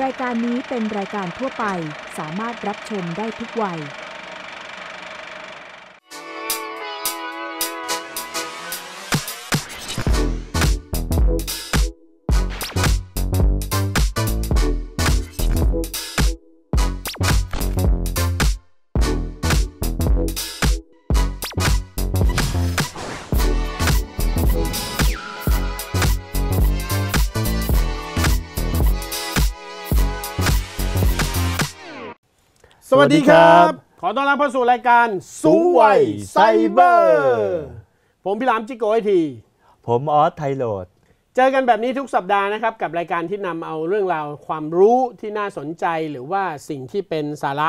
รายการนี้เป็นรายการทั่วไปสามารถรับชมได้ทุกวัยดีครับ ขอต้อนรับเข้าสู่รายการสูงวัยไซเบอร์ ผมพี่หลามจิโกไอที ผมออสไทโรดเจอกันแบบนี้ทุกสัปดาห์นะครับ กับรายการที่นำเอาเรื่องราวความรู้ที่น่าสนใจหรือว่าสิ่งที่เป็นสาระ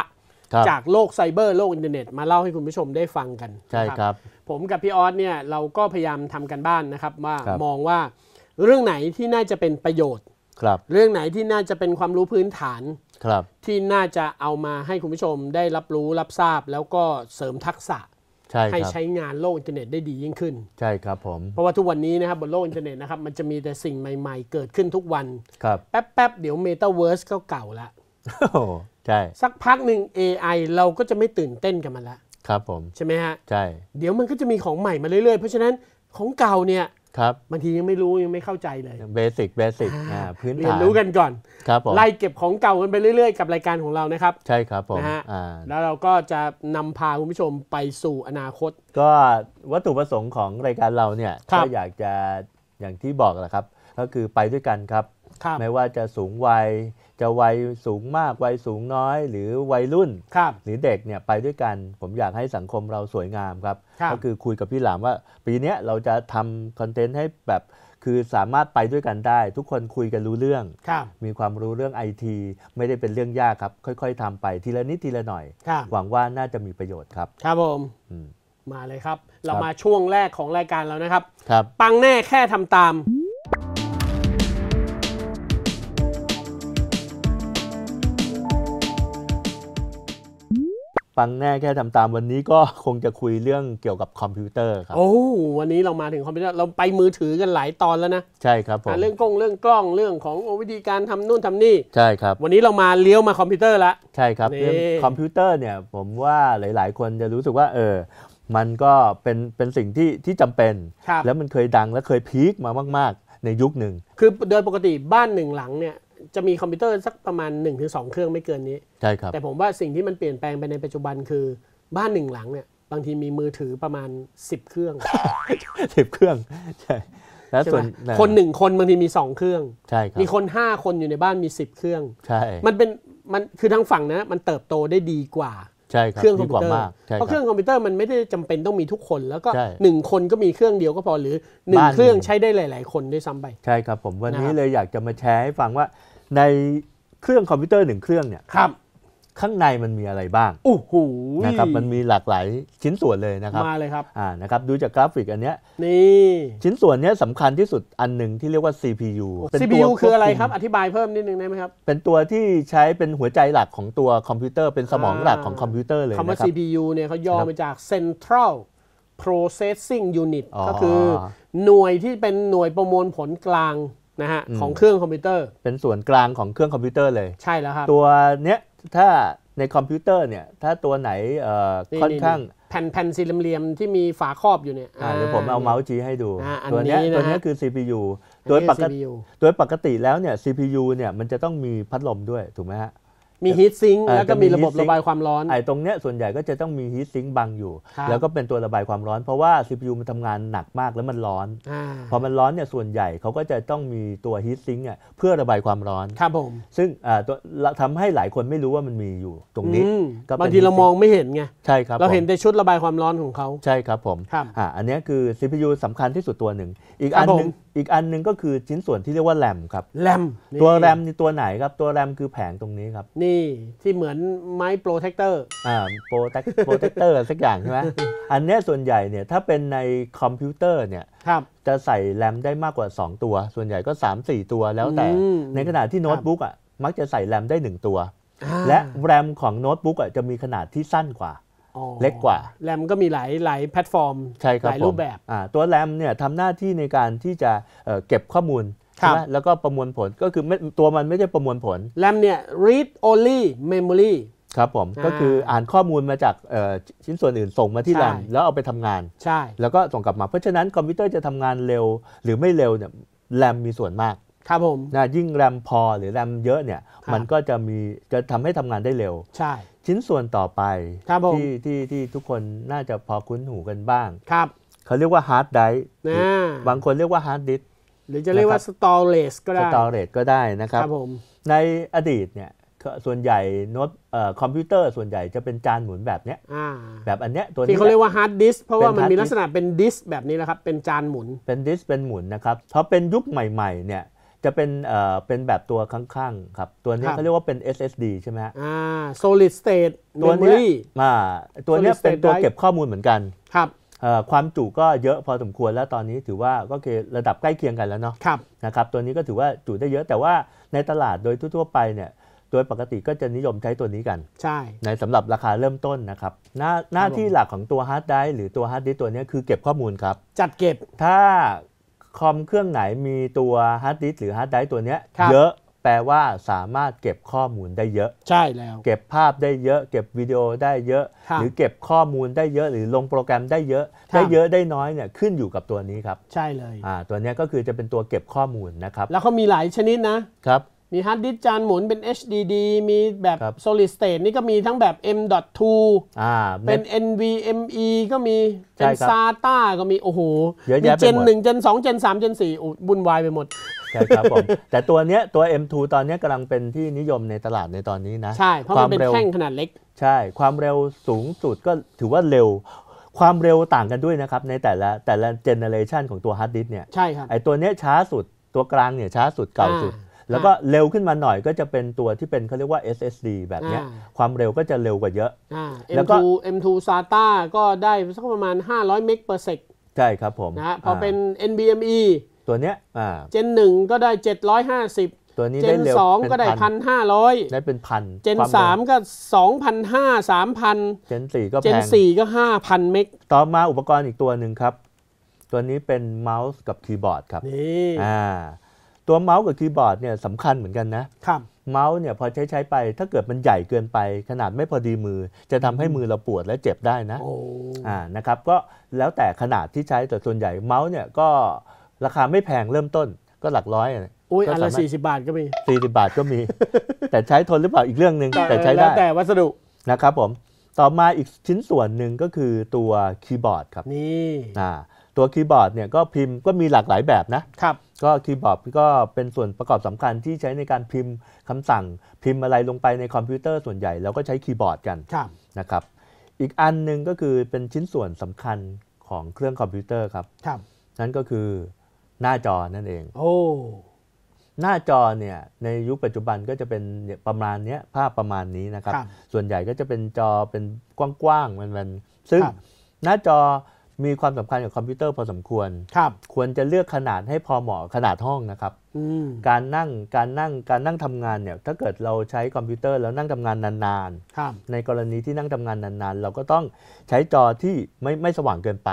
จากโลกไซเบอร์โลกอินเทอร์เน็ตมาเล่าให้คุณผู้ชมได้ฟังกัน ใช่ครับ ผมกับพี่ออสเนี่ยเราก็พยายามทำกันบ้านนะครับว่ามองว่าเรื่องไหนที่น่าจะเป็นประโยชน์ครับเรื่องไหนที่น่าจะเป็นความรู้พื้นฐานครับ ที่น่าจะเอามาให้คุณผู้ชมได้รับรู้รับทราบ แล้วก็เสริมทักษะใให้ใช้งานโลกอินเทอร์เน็ตได้ดียิ่งขึ้นใช่ครับผม เพราะว่าทุกวันนี้นะครับบนโลกอินเทอร์เน็ตนะครับมันจะมีแต่สิ่งใหม่ ๆ เกิดขึ้นทุกวันครับแป๊บ ๆ เดี๋ยวเมตาเวิร์สก็เก่าละโอ้ใช่สักพักหนึ่ง AI เราก็จะไม่ตื่นเต้นกับมันละครับผมใช่ไหมฮะใช่เดี๋ยวมันก็จะมีของใหม่มาเรื่อย ๆ เพราะฉะนั้นของเก่าเนี่ยครับบางทียังไม่รู้ยังไม่เข้าใจเลยเบสิกเบสิกพื้นฐานเรียนรู้กันก่อนครับไล่เก็บของเก่ากันไปเรื่อยๆ กับรายการของเรานะครับ ใช่ครับผมนะฮะแล้วเราก็จะนำพาคุณผู้ชมไปสู่อนาคต ก็วัตถุประสงค์ของรายการเราเนี่ยก็อยากจะอย่างที่บอกแหละครับก็คือไปด้วยกันครับ ไม่ว่าจะสูงวัยจะวัยสูงมากวัยสูงน้อย หรือวัยรุ่นรหรือเด็กเนี่ยไปด้วยกัน ผมอยากให้สังคมเราสวยงามครับบก็คือคุยกับพี่หลามว่า ปีนี้เราจะทำคอนเทนต์ให้แบบ คือสามารถไปด้วยกันได้ ทุกคนคุยกันรู้เรื่อง มีความรู้เรื่องไอที ไม่ได้เป็นเรื่องยากครับ ค่อยๆทำไปทีละนิดทีละหน่อยหวังว่าน่าจะมีประโยชน์ครับครับผมมาเลยครับ เรามาช่วงแรกของรายการเรานะครับครับปังแน่แค่ทำตามฟังแน่แค่ทำตามวันนี้ก็คงจะคุยเรื่องเกี่ยวกับคอมพิวเตอร์ครับโอ้วันนี้เรามาถึงคอมพิวเตอร์เราไปมือถือกันหลายตอนแล้วนะ ใช่ครับผมเรื่องกล้องเรื่องกล้องเรื่องของวิธีการทำนู่นทำนี่ใช่ครับ วันนี้เรามาเลี้ยวมาคอมพิวเตอร์ละใช่ครับเรื่องคอมพิวเตอร์เนี่ยผมว่าหลาย ๆ คนจะรู้สึกว่าเออมันก็เป็นเป็นสิ่งที่ที่จำเป็น แล้วมันเคยดังและเคยพีคมามาก ๆ ในยุคหนึ่งคือโดยปกติบ้านหนึ่งหลังเนี่ยจะมีคอมพิวเตอร์สักประมาณ1-2เครื่องไม่เกินนี้ใช่ครับ แต่ผมว่าสิ่งที่มันเปลี่ยนแปลงไปในปัจจุบันคือบ้านหนึ่งหลังเนี่ยบางทีมีมือถือประมาณ 10 เครื่องสิบเครื่องใช่แล้วส่วนคนหนึ่งคนบางทีมี 2 เครื่องใช่ครับมีคน 5 คนอยู่ในบ้านมี 10 เครื่องใช่มันเป็นมันคือทางฝั่งนะมันเติบโตได้ดีกว่า ใช่ครับเครื่องคอมดีพิกว่าเตอร์มากเพราะเครื่องคอมพิวเตอร์มันไม่ได้จำเป็นต้องมีทุกคน แล้วก็1หนึ่งคนก็มีเครื่องเดียวก็พอหรือหนึ่งเครื่องใช้ได้หลาย ๆ คนด้วยซ้ำไปใช่ครับผมวันนี้เลยอยากจะมาแชร์ให้ฟังว่าในเครื่องคอมพิวเตอร์หนึ่งเครื่องเนี่ย ครับ ข้างในมันมีอะไรบ้างโอ้โหนะครับ มันมีหลากหลายชิ้นส่วนเลยนะครับ มาเลยครับ อ่า นะครับดูจากกราฟิกอันเนี้ย นี่ ชิ้นส่วนเนี้ยสำคัญที่สุดอันหนึ่งที่เรียกว่า CPU CPU คืออะไรครับ อธิบายเพิ่มนิดนึงได้ไหมครับ เป็นตัวที่ใช้เป็นหัวใจหลักของตัวคอมพิวเตอร์ เป็นสมองหลักของคอมพิวเตอร์เลยนะครับคำว่า CPU เนี่ยเขาย่อมาจาก Central Processing Unit ก็คือหน่วยที่เป็นหน่วยประมวลผลกลางนะฮะของเครื่องคอมพิวเตอร์เป็นส่วนกลางของเครื่องคอมพิวเตอร์เลยใช่แล้วครับ ตัวเนี้ยถ้าในคอมพิวเตอร์เนี่ยถ้าตัวไหนค่อนข้างแผ่นแผ่นสี่เหลี่ยมที่มีฝาครอบอยู่เนี่ยเดี๋ยวผมเอาเมาส์จีให้ดู ตัวนี้ตัวนี้คือ CPU โดยปกติโดยปกติแล้วเนี่ย CPU เนี่ยมันจะต้องมีพัดลมด้วยถูกไหมฮะมีฮีทซิงแล้วก็มีระบบระบายความร้อน ไอ้ตรงเนี้ยส่วนใหญ่ก็จะต้องมีฮีทซิงบังอยู่ แล้วก็เป็นตัวระบายความร้อน เพราะว่า CPU มันทำงานหนักมากแล้วมันร้อนพอมันร้อนเนี่ยส่วนใหญ่เขาก็จะต้องมีตัวฮีทซิงเนี่ยเพื่อระบายความร้อน ครับผม ซึ่งเตัวทำให้หลายคนไม่รู้ว่ามันมีอยู่ตรงนี้บางทีเรามองไม่เห็นไง ใช่ครับเราเห็นแต่ชุดระบายความร้อนของเขาใช่ครับผมอันนี้คือ CPU สำคัญที่สุดตัวหนึ่ง อีกอันหนึ่งอีกอันหนึ่งก็คือชิ้นส่วนที่เรียกว่าแรมครับ แรม ตัวแรมนี่ตัวไหนครับ ตัวแรมคือแผงตรงนี้ครับ นี่ที่เหมือนไม้โปรเทคเตอร์อ่าโปรเทคโปรเทเตอร์สักอย่างใช่ไหม อันนี้ส่วนใหญ่เนี่ยถ้าเป็นในคอมพิวเตอร์เนี่ยครับจะใส่แรมได้มากกว่า 2 ตัว ส่วนใหญ่ก็ 3 4 ตัวแล้วแต่ในขณะที่โน้ตบุ๊กอ่ะมักจะใส่แรมได้ 1 ตัว และแรมของโน้ตบุ๊กอ่ะจะมีขนาดที่สั้นกว่าเล็กกว่า แรมก็มีหลายหลายแพลตฟอร์ม หลายรูปแบบตัวแรมเนี่ยทำหน้าที่ในการที่จะเก็บข้อมูลช่แล้วก็ประมวลผลก็คือตัวมันไม่ได้ประมวลผล แรมเนี่ย read only memory ครับผม ก็คืออ่านข้อมูลมาจากชิ้นส่วนอื่นส่งมาที่แรม แล้วเอาไปทำงานใช่ แล้วก็ส่งกลับมาเพราะฉะนั้นคอมพิวเตอร์จะทำงานเร็ว หรือไม่เร็วเนี่ยแรมมีส่วนมากครับผมนะยิ่งแรมพอ หรือแรมเยอะเนี่ยมันก็จะมีจะทำให้ทำงานได้เร็ว ใช่ชิ้นส่วนต่อไป ที่ที่ที่ทุกคนน่าจะพอคุ้นหูกันบ้างครับเขาเรียกว่าฮาร์ดไดร์บางคนเรียกว่าฮาร์ดดิสหรือจะเรียกว่าสตอร์เ s ก็สได้ตอเรจก็ได้นะครัรบในอดีตเนี่ยส่วนใหญ่โน้ตอคอมพิวเตอร์ส่วนใหญ่จะเป็นจานหมุนแบบเนี้ยแบบอันเนี้ยตัวนี้ที่เขาเรียกว่าฮาร์ดดิสเพราะว่ามันมีลักษณะเป็นดิสแบบนี้แหละครับเป็นจานหมุนเป็นดิสเป็นหมุนนะครับพอเป็นยุคใหม่ๆเนี่ยจะเป็นเอ่อเป็นแบบตัวข้างๆ ครับ ตัวนี้เขาเรียกว่าเป็น SSD ใช่ไหมอ่า solid state ตัวเนี้ยอ่าตัวเนี้ยเป็นตัวเก็บข้อมูลเหมือนกันครับเอ่อความจุก็เยอะพอสมควรแล้วตอนนี้ถือว่าก็คือระดับใกล้เคียงกันแล้วเนาะครับนะครับตัวนี้ก็ถือว่าจุได้เยอะแต่ว่าในตลาดโดยทั่วๆไปเนี่ยโดยปกติก็จะนิยมใช้ตัวนี้กัน ใช่ ในสำหรับราคาเริ่มต้นนะครับหน้าหน้าที่หลักของตัวฮาร์ดไดร์หรือตัวฮาร์ดดิส์ตัวนี้คือเก็บข้อมูลครับจัดเก็บถ้าคอม เครื่องไหนมีตัวฮาร์ดดิสหรือฮาร์ดไดรฟ์ตัวเนี้ยเยอะแปลว่าสามารถเก็บข้อมูลได้เยอะ ใช่แล้ว เก็บภาพได้เยอะ เก็บวิดีโอได้เยอะ หรือเก็บข้อมูลได้เยอะ หรือลงโปรแกรมได้เยอะได้เยอะได้น้อยเนี่ยขึ้นอยู่กับตัวนี้ครับใช่เลยอ่าตัวนี้ก็คือจะเป็นตัวเก็บข้อมูลนะครับ แล้วเขามีหลายชนิดนะครับมีฮาร์ดดิสจานหมุนเป็น HDD มีแบบบ solid state นี่ก็มีทั้งแบบ M.2 อ่าเป็น NVMe ก็มีเป็น SATA ก็มีโอ้โหเยอะมีแยะไปหมดเจนหนึ่งเจนสองเจนสามเจนสี่บุญวายไปหมด ใช่ครับผมแต่ตัวเนี้ยตัว M2 ตอนเนี้ยกำลังเป็นที่นิยมในตลาดในตอนนี้นะใช่เพราะมันเป็นแท่งขนาดเล็ก ใช่ความเร็วสูงสุดก็ถือว่าเร็วความเร็วต่างกันด้วยนะครับในแต่ละแต่ละเจเนเรชันของตัวฮาร์ดดิสก์เนี่ยใช่ครับไอตัวเนี้ยช้าสุดตัวกลางเนี่ยช้าสุดเก่าสุดแล้วก็เร็วขึ้นมาหน่อยก็จะเป็นตัวที่เป็นเขาเรียกว่า SSD แบบนี้ความเร็วก็จะเร็วกว่าเยอะแล้วก็ M2 SATA ก็ได้สักประมาณ 500เมกเปอร์เซกใช่ครับผมนะพอเป็น NVMe ตัวเนี้ยเจนหนึ่งก็ได้ 750 ตัวนี้ได้เร็วเจนสก็ได้พัน0ได้เป็นพันเจนสามก็ 2,500-3,000เจนสี่ก็แพงเจนสี่ก็ 5,000เมกต่อมาอุปกรณ์อีกตัวหนึ่งครับ ตัวนี้เป็นเมาส์กับคีย์บอร์ดครับนี่อ่าตัวเมาส์กับคีย์บอร์ดเนี่ยสำคัญเหมือนกันนะครับเมาส์เนี่ยพอใช้ใช้ไป ถ้าเกิดมันใหญ่เกินไป ขนาดไม่พอดีมือ จะทำให้มือเราปวดและเจ็บได้นะอ่านะครับก็แล้วแต่ขนาดที่ใช้ แต่ส่วนใหญ่เมาส์เนี่ยก็ราคาไม่แพงเริ่มต้นก็หลักร้อยอุ้ยอันละสี่สิบาทก็มีสี่สิบาทก็มี แต่ใช้ทนหรือเปล่าอีกเรื่องหนึ่งแต่ใช้ได้แต่วัสดุนะครับผม ต่อมาอีกชิ้นส่วนหนึ่งก็คือตัวคีย์บอร์ด ครับนี่อ่าตัวคีย์บอร์ดเนี่ยก็พิมพ์ก็มีหลากหลายแบบนะครับ ก็คีย์บอร์ดก็เป็นส่วนประกอบสำคัญที่ใช้ในการพิมพ์คำสั่งพิมพ์อะไรลงไปในคอมพิวเตอร์ส่วนใหญ่เราก็ใช้คีย์บอร์ดกันนะครับ อีกอันหนึ่งก็คือเป็นชิ้นส่วนสำคัญของเครื่องคอมพิวเตอร์ครับครับนั่นก็คือหน้าจอนั่นเองโอ้หน้าจอเนี่ยในยุคปัจจุบันก็จะเป็นประมาณนี้ภาพประมาณนี้นะครับ ส่วนใหญ่ก็จะเป็นจอเป็นกว้างๆมันๆซึ่งหน้าจอมีความสำคัญกับคอมพิวเตอร์พอสมควร ครับ ควรจะเลือกขนาดให้พอเหมาะขนาดห้องนะครับการนั่ง การนั่ง การนั่งทำงานเนี่ย ถ้าเกิดเราใช้คอมพิวเตอร์แล้วนั่งทำงานนานๆ ในกรณีที่นั่งทำงานนานๆ เราก็ต้องใช้จอที่ไม่ไม่สว่างเกินไป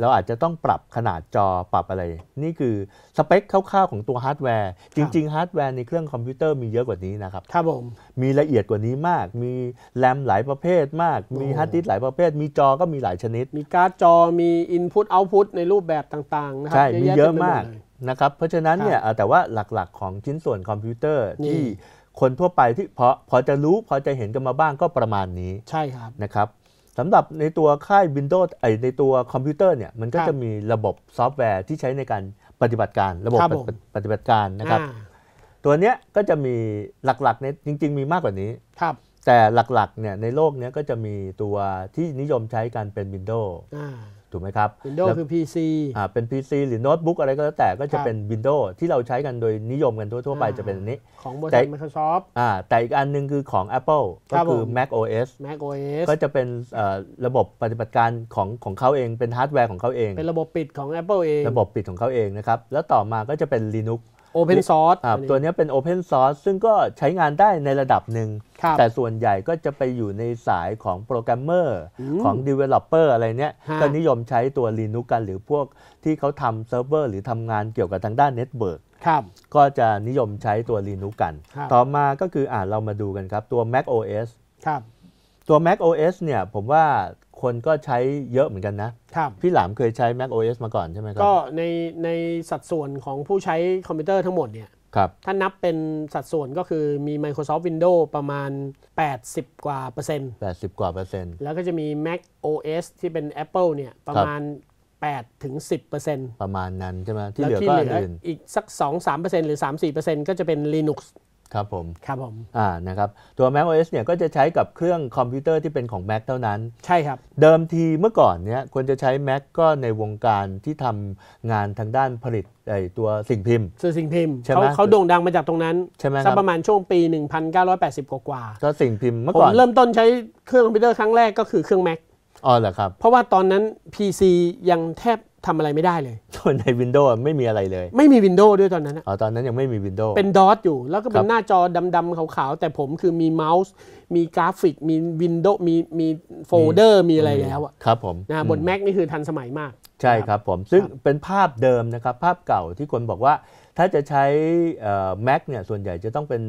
เราอาจจะต้องปรับขนาดจอ ปรับอะไร นี่คือสเปคคร่าวๆของตัวฮาร์ดแวร์ จริงๆฮาร์ดแวร์ในเครื่องคอมพิวเตอร์มีเยอะกว่านี้นะครับครับผมมีละเอียดกว่านี้มาก มีแรมหลายประเภทมาก มีฮาร์ดดิสหลายประเภท มีจอก็มีหลายชนิด มีการ์ดจอมีอินพุตเอาพุตในรูปแบบต่างๆนะครับใช่มีเยอะมากนะครับเพราะฉะนั้นเนี่ยแต่ว่าหลักๆ ของชิ้นส่วนคอมพิวเตอร์ที่คนทั่วไปที่พอพอจะรู้ พอจะเห็นกันมาบ้างก็ประมาณนี้ ใช่ครับนะครับสำหรับในตัวค่าย Windows ไอในตัวคอมพิวเตอร์เนี่ยมันก็จะมีระบบซอฟต์แวร์ที่ใช้ในการปฏิบัติการ ระบบปฏิบัติการนะครับตัวเนี้ยก็จะมีหลักๆเนี่ยจริงๆมีมากกว่านี้ครับแต่หลักๆเนี่ยในโลกเนี้ยก็จะมีตัวที่นิยมใช้กันเป็น Windows ถูกไหมครับ Windows คือ PC อ่า เป็น PC หรือโน้ตบุ๊กอะไรก็แล้วแต่ก็จะเป็น Windows ที่เราใช้กันโดยนิยมกันทั่วๆไปจะเป็นอันนี้ ของบริษัท Microsoft อ่า แต่อีกอันหนึงคือของ Apple ก็คือ Mac OS Mac OS ก็จะเป็นะระบบปฏิบัติการของของเขาเองเป็นฮาร์ดแวร์ของเขาเอง เป็นระบบปิดของ Apple เอง ระบบปิดของเขาเองนะครับ แล้วต่อมาก็จะเป็น Linux โอเพนซอร์สตัวนี้เป็นโอเพนซอร์สซึ่งก็ใช้งานได้ในระดับหนึ่ง แต่ส่วนใหญ่ก็จะไปอยู่ในสายของโปรแกรมเมอร์ของ Developer อะไรเนี้ย ก็นิยมใช้ตัว Linux กันหรือพวกที่เขาทำเซิร์ฟเวอร์หรือทำงานเกี่ยวกับทางด้านเน็ตเวิร์กก็จะนิยมใช้ตัว Linux กัน ต่อมาก็คืออ่าเรามาดูกันครับตัว Mac OS ครับตัว Mac OS เนี่ยผมว่าคนก็ใช้เยอะเหมือนกันนะพี่หลามเคยใช้ Mac OS มาก่อนใช่ไหมครับ ก็ในในสัดส่วนของผู้ใช้คอมพิวเตอร์ทั้งหมดเนี่ยถ้านับเป็นสัดส่วนก็คือมี Microsoft Windows ประมาณ 80 กว่าเปอร์เซ็นต์80 กว่าเปอร์เซ็นต์แล้วก็จะมี Mac OS ที่เป็น Apple เนี่ยประมาณ8ถึง10%ประมาณนั้นใช่ไหมที่เหลือก็อื่นอีกสัก 2-3%หรือ 3-4%ก็จะเป็น Linux ครับผมครับผมอ่านะครับตัว Mac OS เนี่ยก็จะใช้กับเครื่องคอมพิวเตอร์ที่เป็นของ Mac เท่านั้น ใช่ครับเดิมทีเมื่อก่อนเนี่ยควรจะใช้ Mac ก็ในวงการที่ทำงานทางด้านผลิตไอตัวสิ่งพิมพ์สื่อสิ่งพิมพ์ใช่ไหเขามเขาโด่งดังมาจากตรงนั้นใช่ไหมครับสัประมาณช่วงปี 1980 กว่ากว่าก็สิ่งพิมพ์ เมื่อก่อนเริ่มต้นใช้เครื่องคอมพิวเตอร์ครั้งแรกก็คือเครื่อง Mac อ๋อเหรอครับเพราะว่าตอนนั้น PC ยังแทบทำอะไรไม่ได้เลยตอนใน Windows ไม่มีอะไรเลยไม่มี Windows ด้วยตอนนั้นอ๋อ ตอนนั้นยังไม่มี Windows เป็นดอทอยู่แล้วก็เป็นหน้าจอดำๆขาวๆ แต่ผมคือมีเมาส์ มีกราฟิกมี Windows มีมีโฟลเดอร์มีอะไรแล้วอ่ะครับผมนะบน Mac นี่คือทันสมัยมาก ใช่ครับผมซึ่งเป็นภาพเดิมนะครับ ภาพเก่าที่คนบอกว่าถ้าจะใช้แม็กเนี่ย ส่วนใหญ่จะต้องเป็น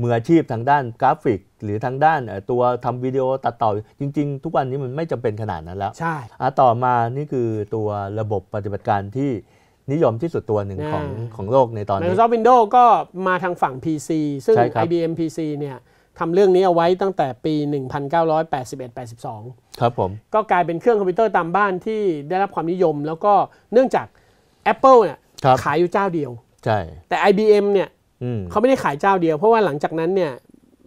มืออาชีพทางด้านกราฟิก หรือทางด้านตัวทำวิดีโอตัดต่อ จริง ๆ ทุกวันนี้มันไม่จำเป็นขนาดนั้นแล้ว ใช่ต่อมานี่คือตัวระบบปฏิบัติการที่นิยมที่สุดตัวหนึ่งของของโลกในตอนนี้ Microsoft Windows ก็มาทางฝั่ง PC ซึ่ง IBM PC เนี่ยทำเรื่องนี้เอาไว้ตั้งแต่ปี 1981-82 ครับผม ก็กลายเป็นเครื่องคอมพิวเตอร์ตามบ้านที่ได้รับความนิยม แล้วก็เนื่องจาก Apple เนี่ย ขายอยู่เจ้าเดียวใช่แต่ IBM เนี่ยเขาไม่ได้ขายเจ้าเดียวเพราะว่าหลังจากนั้นเนี่ย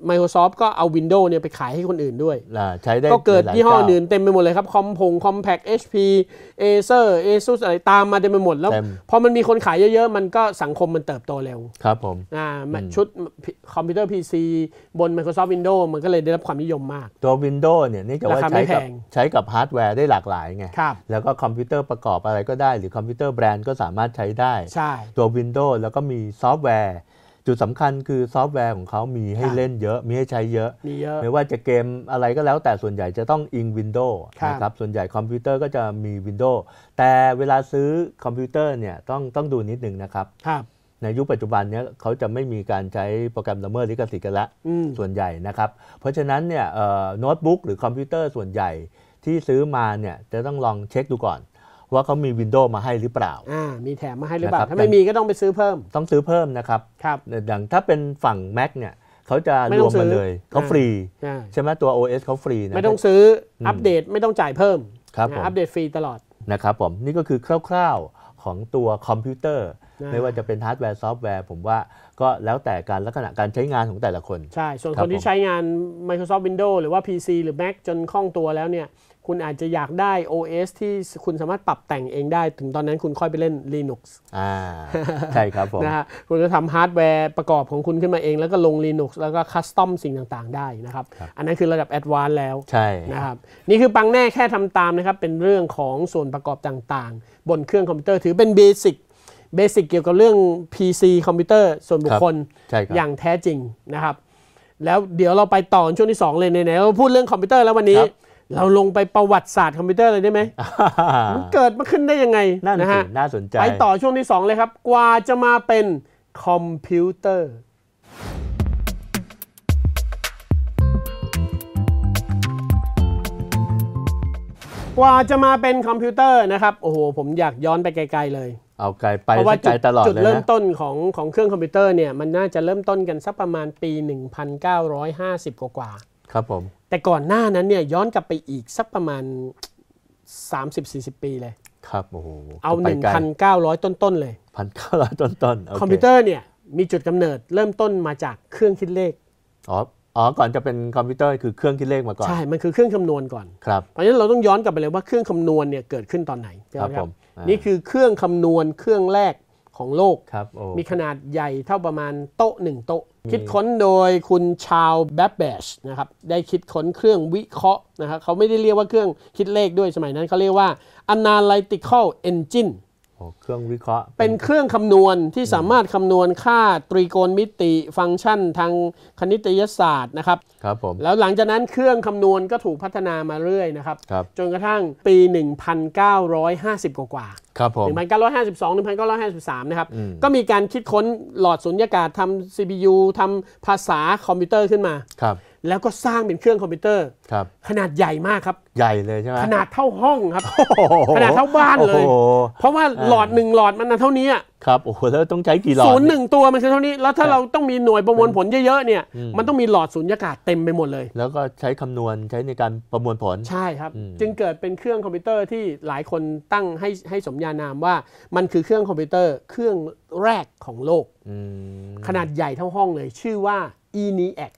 Microsoft ก็เอา Windows เนี่ยไปขายให้คนอื่นด้วยใช้ได้ก็เกิดยี่ห้ออื่นเต็มไปหมดเลยครับคอมพงคอมแพค HP Acer ASUS อะไรตามมาเต็มไปหมดแล้วพอมันมีคนขายเยอะๆ มันก็สังคมมันเติบโตเร็ว ครับผมอ่าชุดคอมพิวเตอร์ PC บน Microsoft Windows มันก็เลยได้รับความนิยมมาก ตัว Windows เนี่ยนี่จะว่าใช้กับใช้กับฮาร์ดแวร์ได้หลากหลายไง แล้วก็คอมพิวเตอร์ประกอบอะไรก็ได้ หรือคอมพิวเตอร์แบรนด์ก็สามารถใช้ได้ตัว Windows แล้วก็มีซอฟต์แวร์จุดสำคัญคือซอฟต์แวร์ของเขามีให้เล่นเยอะ มีให้ใช้เยอะมีเยอะ ไม่ว่าจะเกมอะไรก็แล้ว แต่ส่วนใหญ่จะต้องอิง Windows นะครับส่วนใหญ่คอมพิวเตอร์ก็จะมี Windows แต่เวลาซื้อคอมพิวเตอร์เนี่ยต้องต้องดูนิดนึงนะครับ ในยุคปัจจุบันเนี่ยเขาจะไม่มีการใช้โปรแกรมละเมิดลิขสิทธิ์กันละส่วนใหญ่นะครับ เพราะฉะนั้นเนี่ยโน้ตบุ๊กหรือคอมพิวเตอร์ส่วนใหญ่ที่ซื้อมาเนี่ยจะต้องลองเช็คดูก่อนว่าเขามีวินโดว์มาให้หรือเปล่า อ่า มีแถมมาให้หรือเปล่า ถ้าไม่มีก็ต้องไปซื้อเพิ่ม ต้องซื้อเพิ่มนะครับ ครับอย่างถ้าเป็นฝั่ง Mac เนี่ยเขาจะรวมมาเลยเขาฟรี ใช่ไหม ตัว OS เขาฟรีนะ ไม่ต้องซื้อ อัปเดต ไม่ต้องจ่ายเพิ่มครับอัปเดตฟรีตลอด นะครับผม นี่ก็คือ คร่าวๆ ของตัวคอมพิวเตอร์ ไม่ว่าจะเป็นฮาร์ดแวร์ ซอฟต์แวร์ ผมว่า ก็แล้วแต่การลักษณะ การใช้งาน ของแต่ละคน ใช่ ส่วน คนที่ใช้งาน Microsoft Windows หรือว่า PC หรือ Mac จน คล่องตัวแล้วเนี่ยคุณอาจจะอยากได้ OS ที่คุณสามารถปรับแต่งเองได้ ถึงตอนนั้นคุณค่อยไปเล่น Linux อ่าใช่ครับผมนะฮะคุณจะทำฮาร์ดแวร์ประกอบของคุณขึ้นมาเอง แล้วก็ลง Linux แล้วก็คัสตอมสิ่งต่างๆได้นะครับ อันนั้นคือระดับแอดวานแล้วใช่นะครับนี่คือปังแน่แค่ทำตามนะครับ เป็นเรื่องของส่วนประกอบต่าง ๆ บนเครื่องคอมพิวเตอร์ถือเป็นเบสิกเบสิกเกี่ยวกับเรื่อง PC คอมพิวเตอร์ส่วนบุคคลอย่างแท้จริงนะครับแล้วเดี๋ยวเราไปต่อช่วงที่ 2 เลยในไหนเราพูดเรื่องคอมพิวเตอร์แล้ววันนี้เราลงไปประวัติศาสตร์คอมพิวเตอร์เลยได้ไหมมันเกิดมาขึ้นได้ยังไงนะฮะน่าสนใจ ไปต่อช่วงที่2เลยครับ กว่าจะมาเป็นคอมพิวเตอร์ กว่าจะมาเป็นคอมพิวเตอร์นะครับ โอ้โห ผมอยากย้อนไปไกล ๆ เลย เอาไกลไปเพราะว่าจุดดจุดเริ่มต้นของของเครื่องคอมพิวเตอร์เนี่ย มันน่าจะเริ่มต้นกันสักประมาณปี 1950กว่าครับผมแต่ก่อนหน้านั้นเนี่ยย้อนกลับไปอีกสักประมาณ 30-40 ปีเลยครับโอ้โหเอาก1,900 ต้นๆเลยพันเก้าร้อยต้นต้นคอมพิวเตอร์เนี่ยมีจุดกำเนิดเริ่มต้นมาจากเครื่องคิดเลขอ๋ออ๋อก่อนจะเป็นคอมพิวเตอร์คือเครื่องคิดเลขมาก่อนใช่มันคือเครื่องคำนวณก่อนครับเพราะฉะนั้นเราต้องย้อนกลับไปเลยว่าเครื่องคำนวณเนี่ยเกิดขึ้นตอนไหนครับผมนี่คือเครื่องคำนวณเครื่องแรกของโลกครับมีขนาดใหญ่เท่าประมาณโต๊ะหนึ่งโต๊ะ คิดค้นโดยคุณชาวแบปเบชนะครับ ได้คิดค้นเครื่องวิเคราะห์นะครับเขาไม่ได้เรียกว่าเครื่องคิดเลขด้วยสมัยนั้นเขาเรียกว่า analytical engine เครื่องวิเคราะห์เป็นเครื่องคำนวณที่สามารถคำนวณค่าตรีโกณมิติฟังก์ชันทางคณิตศาสตร์นะครับครับผมแล้วหลังจากนั้นเครื่องคำนวณก็ถูกพัฒนามาเรื่อยนะครับครับจนกระทั่งปี 1950 กว่ากว่าครับผม1952 1953นะครับก็มีการคิดค้นหลอดสุญญากาศทำ CPU ทำภาษาคอมพิวเตอร์ขึ้นมาครับแล้วก็สร้างเป็นเครื่องคอมพิวเตอร์ครับขนาดใหญ่มากครับใหญ่เลยใช่ไหมขนาดเท่าห้องครับ ขนาดเท่าบ้านเลย เพราะว่าหลอดหนึ่งหลอดมันเท่านี้ครับโอ้โหแล้วต้องใช้กี่หลอดศูนย์หนึ่งตัวมันแค่เท่านี้แล้วถ้าเราต้องมีหน่วยประมวลผลเยอะๆเนี่ยมันต้องมีหลอดสุญญากาศเต็มไปหมดเลย แล้วก็ใช้คำนวณใช้ในการประมวลผลใช่ครับ จึงเกิดเป็นเครื่องคอมพิวเตอร์ที่หลายคนตั้งให้ให้สมญานามว่า มันคือเครื่องคอมพิวเตอร์เครื่องแรกของโลกขนาดใหญ่เท่าห้องเลย ชื่อว่า ENIAC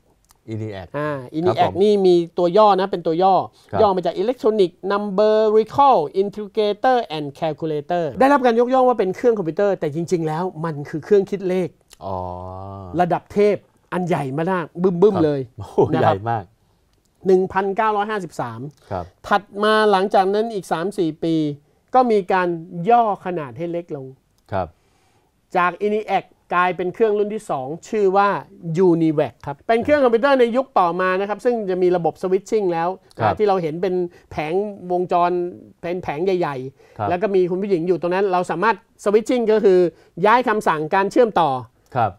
อินีแอคอ่าอินีแอคนี่มีตัวย่อนะ เป็นตัวย่อย่อมาจากออิเล็กทรน e l e c t r o เร c ร u m b e อ r e ิ a เกเตอร์แอนด์ a n ลคูลเลเตอร์ได้รับการยกย่องว่าเป็นเครื่องคอมพิวเตอร์แต่จริง ๆแล้ว มันคือเครื่องคิดเลข ระดับเทพ อันใหญ่มากบึ้มบึ้มเลยใหญ่มาก 1,953ครับถัดมาหลังจากนั้นอีก 3-4 ปี ก็มีการย่อขนาดให้เล็กลงครับจาก INIAC กลายเป็นเครื่องรุ่นที่ 2 ชื่อว่า UNIVAC ครับ เป็นเครื่องคอมพิวเตอร์ในยุคต่อมานะครับ ซึ่งจะมีระบบสวิตชิ่งแล้วที่เราเห็นเป็นแผงวงจรเป็นแผงใหญ่ๆ แล้วก็มีคุณผู้หญิงอยู่ตรงนั้น เราสามารถสวิตชิ่งก็คือย้ายคำสั่งการเชื่อมต่อ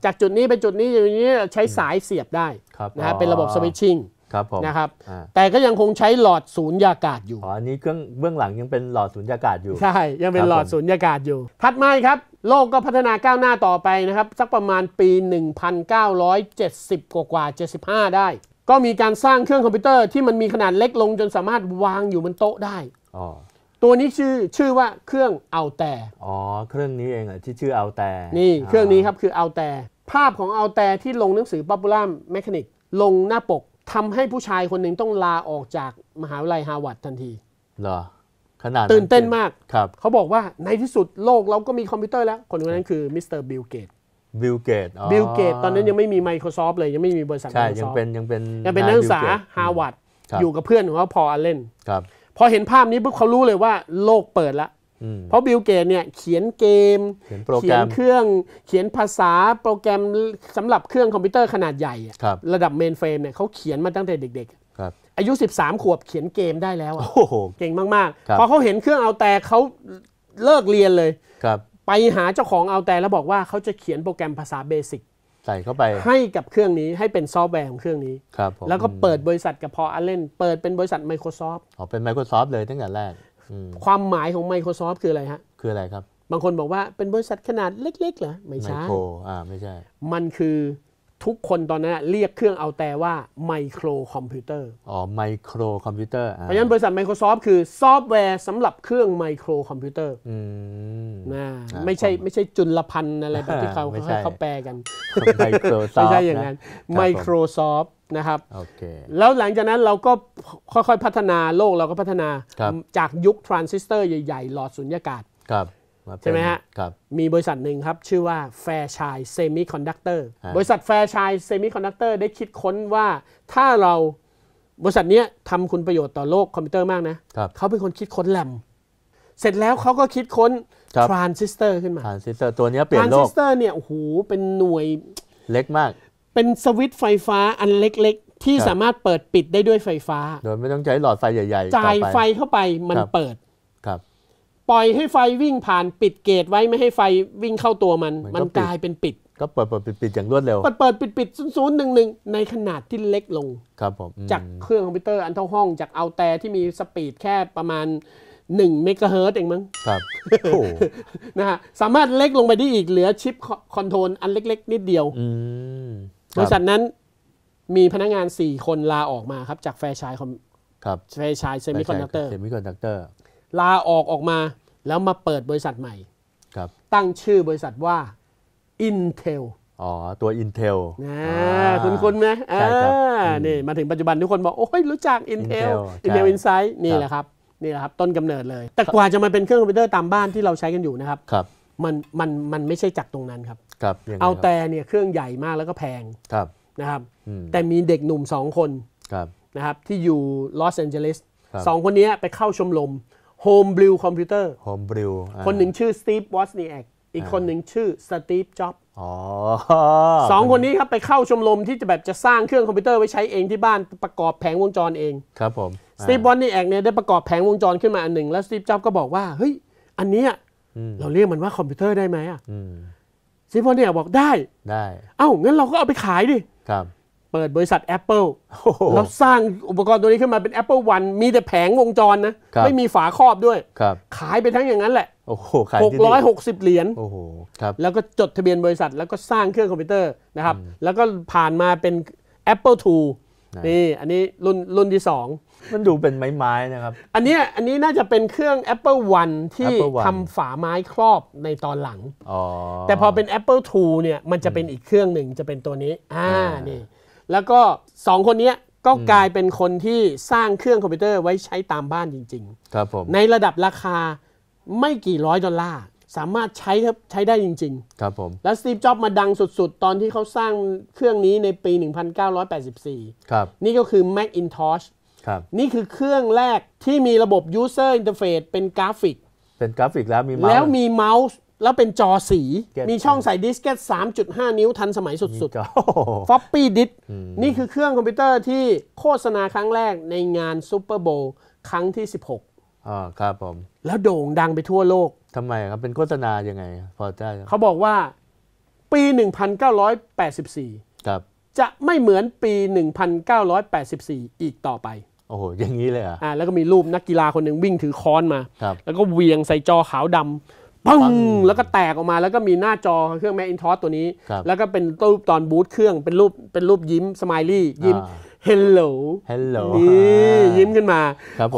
จากจุดนี้ไปจุดนี้อย่างนี้ใช้สายเสียบได้นะะเป็นระบบสวิตชิ่งครับผมนะครับ แต่ก็ยังคงใช้หลอดสูญญากาศอยู่ อ๋ออันนี้เครื่องเบื้องหลังยังเป็นหลอดสูญญากาศอยู่ ใช่ ยังเป็นหลอดสูญญากาศอยู่ถัดมาครับ โลกก็พัฒนาก้าวหน้าต่อไปนะครับ สักประมาณปี 1970กว่ากว่า75 ได้ ก็มีการสร้างเครื่องคอมพิวเตอร์ที่มันมีขนาดเล็กลงจนสามารถวางอยู่บนโต๊ะได้ตัวนี้ชื่อ ชื่อว่าเครื่องเอาแต่อ๋อ เครื่องนี้เองอ่ะ ที่ชื่อเอาแต่ นี่เครื่องนี้ครับ คือเอาแต่ ภาพของเอาแต่ที่ลงหนังสือ๊อปปูล่าแมคานิกลงหน้าปกทำให้ผู้ชายคนหนึ่งต้องลาออกจากมหาวิทยาลัยฮาร์วาร์ดทันทีเหรอขนาดตื่นเต้นมากครับ เขาบอกว่าในที่สุดโลกเราก็มีคอมพิวเตอร์แล้ว คนคนนั้นคือมิสเตอร์บิลเกต บิลเกตบิลเกตตอนนั้นยังไม่มี Microsoft เลยยังไม่มีบริษัทใช่ยังเป็นยังเป็นยังเป็นนักศึกษาฮาร์วาร์ดอยู่กับเพื่อนของเขาพออเลนครับพอเห็นภาพนี้ปุ๊บเขารู้เลยว่าโลกเปิดแล้วเพราะบิลเกตเนี่ยเขียนเกมเขียนเครื่องเขียนภาษาโปรแกรมสำหรับเครื่องคอมพิวเตอร์ขนาดใหญ่ระดับเมนเฟรมเนี่ยเขาเขียนมาตั้งแต่เด็กๆอายุ 13 ขวบเขียนเกมได้แล้วเก่งมากๆ พอเขาเห็นเครื่องเอาแต่เขาเลิกเรียนเลย ไปหาเจ้าของเอาแต่แล้วบอกว่าเขาจะเขียนโปรแกรมภาษาเบสิกใส่เข้าไปให้กับเครื่องนี้ให้เป็นซอฟต์แวร์ของเครื่องนี้ แล้วก็เปิดบริษัทกับพออเลนเปิดเป็นบริษัท Microsoft อ๋อเป็น Microsoft เลยตั้งแต่แรกความหมายของ Microsoft คืออะไรฮะคืออะไรครับ บางคนบอกว่าเป็นบริษัทขนาดเล็กๆเหรอไม่ใช่ไมโครอ่าไม่ใช่ มันคือทุกคนตอนนั้นเรียกเครื่องเอาแต่ว่าไมโครคอมพิวเตอร์อ๋อไมโครคอมพิวเตอร์เพราะฉะนั้นบริษัท Microsoft คือซอฟต์แวร์สำหรับเครื่องไมโครคอมพิวเตอร์อืมนะไม่ใช่ไม่ใช่จุลพันธ์อะไรแบบที่เขาเขาแปลกันไมโครซอฟไม่ใช่อย่างนั้น Microsoft นะครับแล้วหลังจากนั้นเราก็ค่อยๆพัฒนาโลกเราก็พัฒนาจากยุคทรานซิสเตอร์ใหญ่ๆ หลอดสุญญากาศ ครับ ใช่ไหมฮะมีบริษัทหนึ่งครับชื่อว่าแฟร์ชัยเซมิคอนดักเตอร์บริษัทแฟร์ชัยเซมิคอนดักเตอร์ได้คิดค้นว่าถ้าเราบริษัทนี้ทำคุณประโยชน์ต่อโลก คอมพิวเตอร์มากนะเขาเป็นคนคิดค้นแลม เสร็จแล้วเขาก็คิดค้นทรานซิสเตอร์ขึ้นมา ทรานซิสเตอร์ตัวนี้เปลี่ยนโลก ทรานซิสเตอร์เนี่ยโอ้โหเป็นหน่วยเล็กมากเป็นสวิตช์ไฟฟ้าอันเล็กๆที่สามารถเปิดปิดได้ด้วยไฟฟ้าโดยไม่ต้องใช้หลอดไฟใหญ่ๆจ่ายไฟเข้าไปมันเปิดครับ ปล่อยให้ไฟวิ่งผ่านปิดเกตไว้ไม่ให้ไฟวิ่งเข้าตัวมันมันกลายเป็นปิด ก็เปิดเปิดปิดปิดอย่างรวดเร็วเปิดเปิดปิดปิดศูนย์หนึ่งหนึ่งในขนาดที่เล็กลงครับผมจากเครื่องคอมพิวเตอร์อันเท่าห้อง จากเอาแต่ที่มีสปีดแค่ประมาณ 1เมกะเฮิร์ตเองมั้งครับนะฮะสามารถเล็กลงไปได้อีกเหลือชิปคอนโทรลอันเล็ก ๆ นิดเดียวบริษัทนั้นมีพนักงาน 4 คนลาออกมาครับจากแฟชายคอมครับแฟชายเซมิคอนดักเตอร์เซมิคอนดักเตอร์ลาออกออกมาแล้วมาเปิดบริษัทใหม่ครับ ตั้งชื่อบริษัทว่า Intel อ๋อ ตัว Intel นะคุณคุณนใช่บนี่ มาถึงปัจจุบันทุกคนบอก โอ้ย รู้จัก Intel Intel Insight นี่แหละครับ นี่แหละครับ ต้นกำเนิดเลย แต่กว่าจะมาเป็นเครื่องคอมพิวเตอร์ตามบ้านที่เราใช้กันอยู่นะครับครับมันมันมันไม่ใช่จากตรงนั้น ครับครับเอาแต่เนี่ยเครื่องใหญ่มากแล้วก็แพงครับนะครับแต่มีเด็กหนุ่มสองคนครับนะครับที่อยู่ลอสแอนเจลิสสองคนนี้ไปเข้าชมรมโฮมบิ b คอมพิวเตอร์โฮมบิวคนหนึ่งชื่อสตีฟวอสเนียกอีกคนหนึ่งชื่อสตีฟจ็อบสองคนนี้ครับไปเข้าชมรมที่จะแบบจะสร้างเครื่องคอมพิวเตอร์ ไว้ใช้เองที่บ้านประกอบแผงวงจรเอง ครับผมสตีฟวอสเนียกเนี่ยได้ประกอบแผงวงจรขึ้นมาอันหนึ่งแล้วสตีฟจ็อบก็บอกว่าเฮ้ยอันเนี้ยเราเรียกมันว่าคอมพิวเตอร์ได้ไหมอ่ะซิฟอนเนี่ยบอกได้ ได้ เอ้า งั้นเราก็เอาไปขายดิ ครับ เปิดบริษัท Apple แล้วสร้างอุปกรณ์ตัวนี้ขึ้นมาเป็น Apple One มีแต่แผงวงจรนะ ไม่มีฝาครอบด้วย ครับ ขายไปทั้งอย่างนั้นแหละ โอ้โหหกร้อยหกสิบเหรียญโอ้โหครับแล้วก็จดทะเบียนบริษัท แล้วก็สร้างเครื่องคอมพิวเตอร์นะครับแล้วก็ผ่านมาเป็น Apple II นี่อันนี้รุ่นรุ่นที่ 2 มันดูเป็นไม้ๆนะครับอันนี้อันนี้น่าจะเป็นเครื่อง Apple One ที่ทำฝาไม้ครอบในตอนหลัง แต่พอเป็น Apple ูเนี่ยมันจะเป็นอีกเครื่องหนึ่งจะเป็นตัวนี้อ่านี่แล้วก็ 2 คนนี้ก็กลายเป็นคนที่สร้างเครื่องคอมพิวเตอร์ไว้ใช้ตามบ้านจริงๆครับผมในระดับราคาไม่กี่ร้อยดอลลาร์สามารถใช้ใช้ได้จริงๆครับผมแล้วสตีฟจ็อบมาดังสุด ๆ ตอนที่เขาสร้างเครื่องนี้ในปี 1984ครับนี่ก็คือ Macintosh ครับนี่คือเครื่องแรกที่มีระบบ User Interface เป็นกราฟิก เป็นกราฟิกแล้วมีเมาส์แล้วมีเมาส์แล้วเป็นจอสี มีช่องใส่ดิสเกต3.5 นิ้วทันสมัยสุดๆฟอปปี้ดิสนี่คือเครื่องคอมพิวเตอร์ที่โฆษณาครั้งแรกในงานซูเปอร์โบว์ครั้งที่ 16อ่าครับผมแล้วโด่งดังไปทั่วโลกทำไมครับเป็นโฆษณายังไง พอได้เขาบอกว่าปี 1984 ครับจะไม่เหมือนปี 1984 อีกต่อไปโอ้โห อย่างนี้เลยอ่ะอ่าแล้วก็มีรูปนักกีฬาคนหนึ่งวิ่งถือค้อนมาครับแล้วก็เวียงใส่จอขาวดำปึ้ปังงแล้วก็แตกออกมาแล้วก็มีหน้าจอเครื่องแมคอินทอสตัวนี้ครับแล้วก็เป็นรูปตอนบูตเครื่องเป็นรูปเป็นรูปยิ้มสไมลี่ยิ้มฮลโหลเฮลโหลนี่ยิ้มขึ้นมา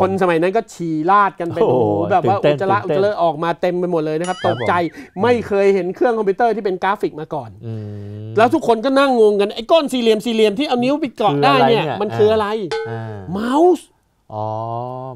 คนสมัยนั้นก็ฉี่ลาดกันไปโอ้โหแบบว่าอุจจาระอุจจาระออกมาเต็มไปหมดเลยนะครับตกใจไม่เคยเห็นเครื่องคอมพิวเตอร์ที่เป็นกราฟิกมาก่อน แล้วทุกคนก็นั่งงงกัน ไอ้ก้อนสี่เหลี่ยมสี่เหลี่ยมที่เอานิ้วไปเกาะได้เนี่ย มันคืออะไรเมาส์อ๋อ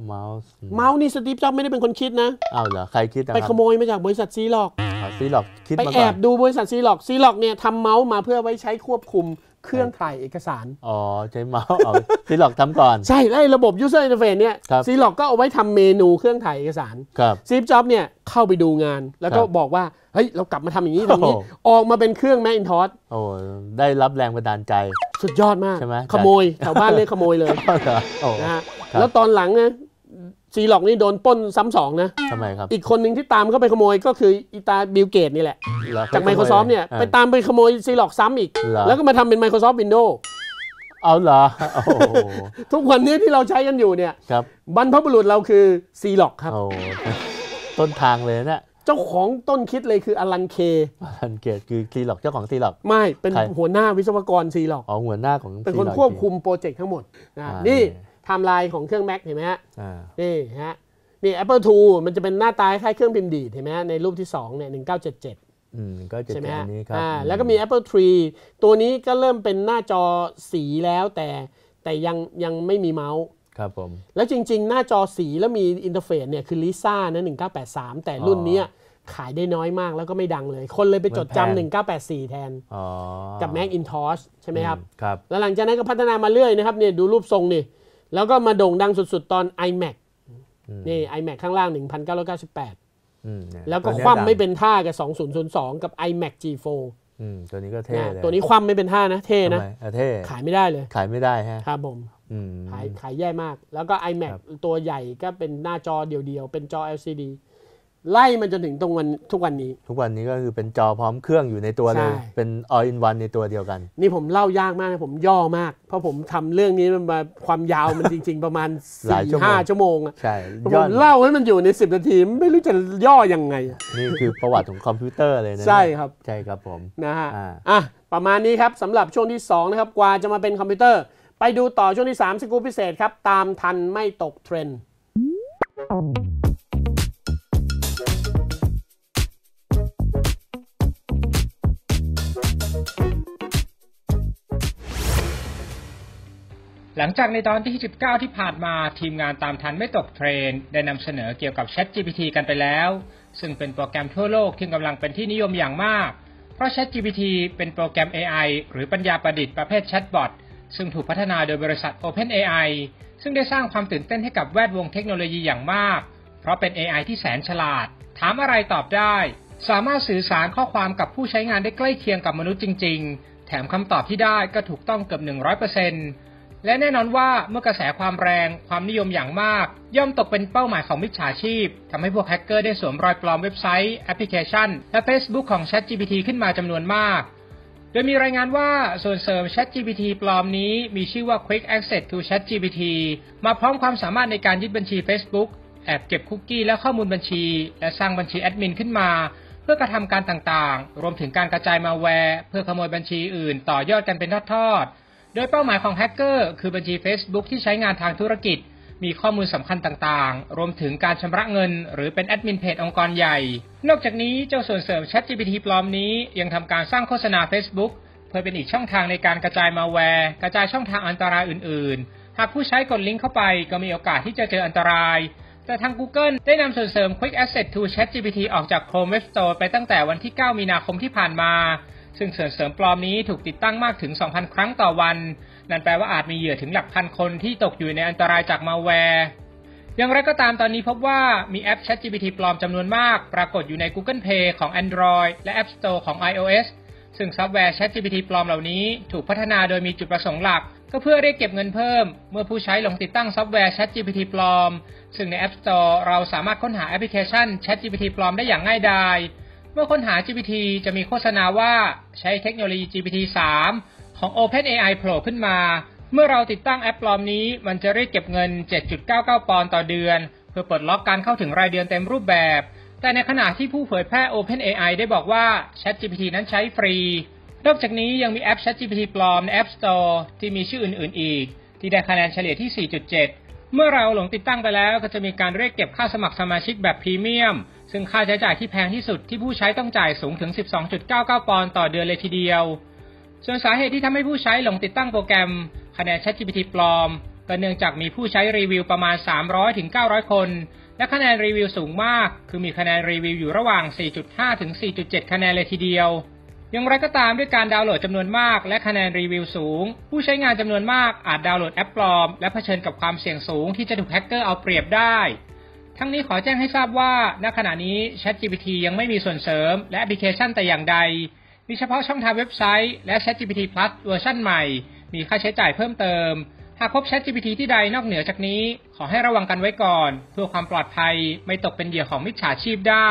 เมาส์เมาส์นี่สตีฟจ็อบไม่ได้เป็นคนคิดนะอ้าวเหรอใครคิดไปขโมยมาจากบริษัทซีล็อกซีล็อกคิดมาก่อนไปแอบดูบริษัทซีล็อกซีล็อกเนี่ยทำเมาส์มาเพื่อไว้ใช้ควบคุมเครื่องถ่ายเอกสาร อ๋อ ใช้เมาส์ซีล็อกทำก่อน ใช่ไอ้ระบบ user interface เนี่ยซีล็อกก็เอาไว้ทำเมนูเครื่องถ่ายเอกสารครับซีฟจ็อบเนี่ยเข้าไปดูงานแล้วก็บอกว่าเฮ้ยเรากลับมาทำอย่างนี้ตรงนี้ ออกมาเป็นเครื่อง Macintosh โอ้ ได้รับแรงบันดาลใจสุดยอดมากใช่ไหมขโมยแถวบ้านเรียกขโมยเลยนะฮะแล้วตอนหลังนะซีหลอกนี่โดนป้นซ้ำสองนะ ทำไมครับ อีกคนหนึ่งที่ตามเข้าไปขโมยก็คืออีตาบิลเกตนี่แหละ จากไมโครซอฟท์เนี่ย ไปตามไปขโมยซีหลอกซ้ำอีก แล้วก็มาทำเป็น Microsoft Windows เอาเหรอ โอ้โห ทุกวันนี้ที่เราใช้กันอยู่เนี่ย ครับ บรรพบุรุษเราคือซีหลอกครับโอ้โหต้นทางเลยนะ เจ้าของต้นคิดเลยคืออลันเคอลันเกตคือซีหลอกเจ้าของซีหลอก ไม่ เป็นหัวหน้าวิศวกรซีหลอก อ๋อ หัวหน้าของเป็นคนควบคุมโปรเจกต์ทั้งหมดนี่ไทม์ไลน์ของเครื่อง Mac เห็นไหมฮะนี่ฮะนี่ Apple II มันจะเป็นหน้าตาคล้ายเครื่องพิมพ์ดีดเห็นไหมในรูปที่ 2 เนี่ย 1977ก็จะเจ็ดใช่ไหมครับแล้วก็มี Apple Tree ตัวนี้ก็เริ่มเป็นหน้าจอสีแล้วแต่แต่ยังยังไม่มีเมาส์ครับผม แล้วจริงๆ หน้าจอสีแล้วมีอินเทอร์เฟซเนี่ยคือลิซ่านะ1983 แต่รุ่นนี้ขายได้น้อยมากแล้วก็ไม่ดังเลย คนเลยไปจดจำ1984 แทนกับ Mac Intosh ใช่ไหมครับครับแล้วหลังจากนั้นก็พัฒนามาเรื่อยนะครับเนี่ยดูรูปทรงนี่แล้วก็มาโด่งดังสุด ๆ ตอน iMac นี่ iMac ข้างล่าง 1,998แล้วก็คว่ำไม่เป็นท่ากับ 2002 กับ iMac G4 ตัวนี้ก็เท่เลยตัวนี้คว่ำไม่เป็นท่านะเท่นะเท่ขายไม่ได้เลย ขายไม่ได้ฮะ ครับผมขายขายแย่มาก แล้วก็ iMac ตัวใหญ่ก็เป็นหน้าจอเดียวๆ เป็นจอ LCD ไล่มันจนถึงตรงวันทุกวันนี้ ทุกวันนี้ก็คือเป็นจอพร้อมเครื่องอยู่ในตัวเลย เป็น all in one ในตัวเดียวกัน นี่ผมเล่ายากมากนะผมย่อมากเพราะผมทำเรื่องนี้มันมาความยาวมันจริงๆ ประมาณสี่ห้าชั่วโมงอะใช่ผมเล่าให้มันอยู่ในสิบนาทีไม่รู้จะย่อยังไงนี่คือประวัติของคอมพิวเตอร์เลยนะใช่ครับ ใช่ครับผมนะฮะอ่อะประมาณนี้ครับสำหรับช่วงที่2นะครับกว่าจะมาเป็นคอมพิวเตอร์ ไปดูต่อช่วงที่3สกูพิเศษครับตามทันไม่ตกเทรนด์หลังจากในตอนที่ 19 ที่ผ่านมาทีมงานตามทันไม่ตกเทรนได้นำเสนอเกี่ยวกับ ChatGPT กันไปแล้ว ซึ่งเป็นโปรแกรมทั่วโลกที่กำลังเป็นที่นิยมอย่างมาก เพราะ ChatGPT เป็นโปรแกรม AI หรือปัญญาประดิษฐ์ประเภทแชทบอทซึ่งถูกพัฒนาโดยบริษัท OpenAI ซึ่งได้สร้างความตื่นเต้นให้กับ แวดวงเทคโนโลยีอย่างมาก เพราะเป็น AI ที่แสนฉลาด ถามอะไรตอบได้ สามารถสื่อสารข้อความกับผู้ใช้งานได้ใกล้เคียงกับมนุษย์จริงๆ แถมคำตอบที่ได้ก็ถูกต้องเกือบ100%เและแน่นอนว่าเมื่อกระแสความแรง ความนิยมอย่างมาก ย่อมตกเป็นเป้าหมายของมิจฉาชีพ ทำให้พวกแฮกเกอร์ได้สวมรอยปลอมเว็บไซต์ แอปพลิเคชัน และ Facebook ของ ChatGPT ขึ้นมาจำนวนมาก โดยมีรายงานว่าส่วนเสริม ChatGPT ปลอมนี้ มีชื่อว่า Quick Access to ChatGPT มาพร้อมความสามารถในการยึดบัญชี Facebook แอบเก็บคุกกี้และข้อมูลบัญชี และสร้างบัญชีแอดมินขึ้นมา เพื่อกระทำการต่างๆ รวมถึงการกระจายมาแวร์ เพื่อขโมยบัญชีอื่น ต่อยอดกันเป็นทอดๆโดยเป้าหมายของแฮกเกอร์คือบัญชี Facebook ที่ใช้งานทางธุรกิจ มีข้อมูลสำคัญต่างๆ รวมถึงการชำระเงิน หรือเป็นแอดมินเพจองค์กรใหญ่ นอกจากนี้ เจ้าส่วนเสริม ChatGPT ปลอมนี้ยังทำการสร้างโฆษณา Facebook เพื่อเป็นอีกช่องทางในการกระจายมาแวร์กระจายช่องทางอันตรายอื่น ๆ หากผู้ใช้กดลิงก์เข้าไป ก็มีโอกาสที่จะเจออันตราย แต่ทาง Google ได้นำส่วนเสริม Quick Access to ChatGPT ออกจาก Chrome Web Store ไปตั้งแต่วันที่ 9 มีนาคมที่ผ่านมาซึ่งส่วเสริมปลอมนี้ถูกติดตั้งมากถึง 2,000 ครั้งต่อวัน นั่นแปลว่าอาจมีเหยื่อถึงหลักพันคนที่ตกอยู่ในอันตรายจากมาแวร์อย่างไรก็ตามตอนนี้พบว่ามีแอป ChatGPT ปลอมจำนวนมาก ปรากฏอยู่ใน Google Play ของ Android และ App Store ของ iOS ซึ่งซอฟต์แวร์ ChatGPT ปลอมเหล่านี้ถูกพัฒนาโดยมีจุดประสงค์หลักก็เพื่อเรียกเก็บเงินเพิ่ม เมื่อผู้ใช้ลงติดตั้งซอฟต์แวร์ ChatGPT ปลอม ซึ่งใน App Store เราสามารถค้นหาแอปพลิเคชัน ChatGPT ปลอมได้อย่างง่ายดายเมื่อค้นหา GPT จะมีโฆษณาว่าใช้เทคโนโลยี GPT 3 ของ OpenAI โผล่ขึ้นมา เมื่อเราติดตั้งแอปปลอมนี้ มันจะเรียกเก็บเงิน 7.99 ปอนด์ต่อเดือน เพื่อเปิดล็อกการเข้าถึงรายเดือนเต็มรูปแบบ แต่ในขณะที่ผู้เผยแพร่ OpenAI ได้บอกว่า ChatGPT นั้นใช้ฟรี นอกจากนี้ยังมีแอป ChatGPT ปลอมใน App Store ที่มีชื่ออื่นๆ อีก ที่ได้คะแนนเฉลี่ยที่ 4.7 เมื่อเราหลงติดตั้งไปแล้ว ก็จะมีการเรียกเก็บค่าสมัครสมาชิกแบบพรีเมียมซึ่งค่าใช้จ่ายที่แพงที่สุดที่ผู้ใช้ต้องจ่ายสูงถึง 12.99 ปอนด์ต่อเดือนเลยทีเดียว ส่วนสาเหตุที่ทำให้ผู้ใช้หลงติดตั้งโปรแกรม คะแนน ChatGPT ปลอม ก็เนื่องจากมีผู้ใช้รีวิวประมาณ 300-900 คน และคะแนนรีวิวสูงมาก คือมีคะแนนรีวิวอยู่ระหว่าง 4.5ถึง4.7 คะแนนเลยทีเดียวอย่างไรก็ตามด้วยการดาวน์โหลดจำนวนมากและคะแนนรีวิวสูง ผู้ใช้งานจำนวนมากอาจดาวน์โหลดแอปปลอม และเผชิญกับความเสี่ยงสูงที่จะถูกแฮกเกอร์เอาเปรียบได้ทั้งนี้ขอแจ้งให้ทราบว่าณขณะนี้ ChatGPT ยังไม่มีส่วนเสริม และแอปพลิเคชันแต่อย่างใด มีเฉพาะช่องทางเว็บไซต์และ ChatGPT Plus เวอร์ชันใหม่ มีค่าใช้จ่ายเพิ่มเติม หากพบ ChatGPT ที่ใดนอกเหนือจากนี้ ขอให้ระวังกันไว้ก่อนเพื่อความปลอดภัยไม่ตกเป็นเหยื่อของมิจฉาชีพได้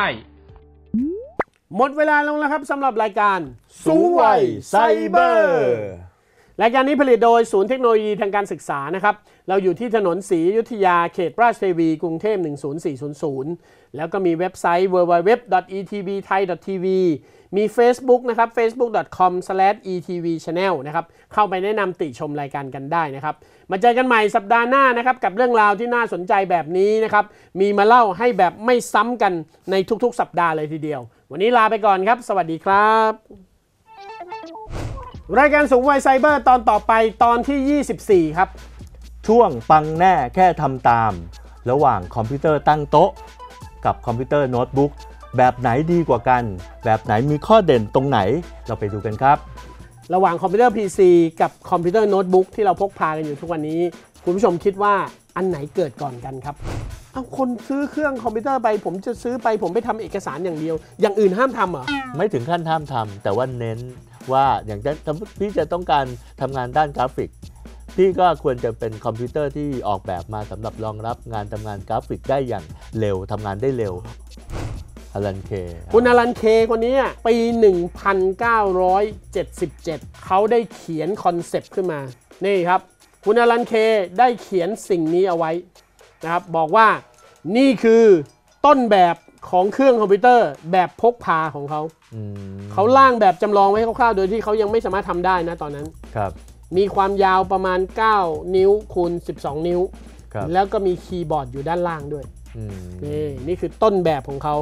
หมดเวลาลงแล้วครับสำหรับรายการสูงวไซเบอร์รายการนี้ผลิตโดยศูนย์เทคโนโลยีทางการศึกษานะครับ เราอยู่ที่ถนนศรียุธยาเขตราชเทวี กรุงเทพ10400 แล้วก็มีเว็บไซต์ www.etvthai.tv มี Facebook นะครับ facebook.com/etvchannel นะครับ เข้าไปแนะนำติชมรายการกันได้นะครับ มาเจอกันใหม่สัปดาห์หน้านะครับกับเรื่องราวที่น่าสนใจแบบนี้นะครับ มีมาเล่าให้แบบไม่ซ้ำกันในทุกๆสัปดาห์เลยทีเดียว วันนี้ลาไปก่อนครับ สวัสดีครับรายการสูงวัยไซเบอร์ตอนต่อไปตอนที่ 24 ครับ ช่วงปังแน่แค่ทำตาม ระหว่างคอมพิวเตอร์ตั้งโต๊ะ กับคอมพิวเตอร์โน้ตบุ๊กแบบไหนดีกว่ากัน แบบไหนมีข้อเด่นตรงไหนเราไปดูกันครับ ระหว่างคอมพิวเตอร์ PC กับคอมพิวเตอร์โน้ตบุ๊กที่เราพกพากันอยู่ทุกวันนี้ คุณผู้ชมคิดว่าอันไหนเกิดก่อนกันครับ เอาคนซื้อเครื่องคอมพิวเตอร์ไป ผมจะซื้อไปผมไปทำเอกสารอย่างเดียวอย่างอื่นห้ามทำเหรอไม่ถึงขั้นห้ามทำแต่ว่าเน้นว่าอย่างที่จะต้องการทำงานด้านกราฟิก พี่ก็ควรจะเป็นคอมพิวเตอร์ที่ออกแบบมาสำหรับรองรับงานทำงานกราฟิกได้อย่างเร็วทำงานได้เร็วอลันเคคุณอลันเคคนนี้ปี 1977 เขาได้เขียนคอนเซปต์ขึ้นมา นี่ครับคุณอลันเค ได้เขียนสิ่งนี้เอาไว้นะครับบอกว่านี่คือต้นแบบของเครื่องคอมพิวเตอร์แบบพกพาของเขา เขาล่างแบบจำลองไว้คร่าวๆ โดยที่เขายังไม่สามารถทำได้นะตอนนั้นครับมีความยาวประมาณ 9 นิ้วคูณ12 นิ้ว แล้วก็มีคีย์บอร์ดอยู่ด้านล่างด้วย นี่นี่คือต้นแบบของเขา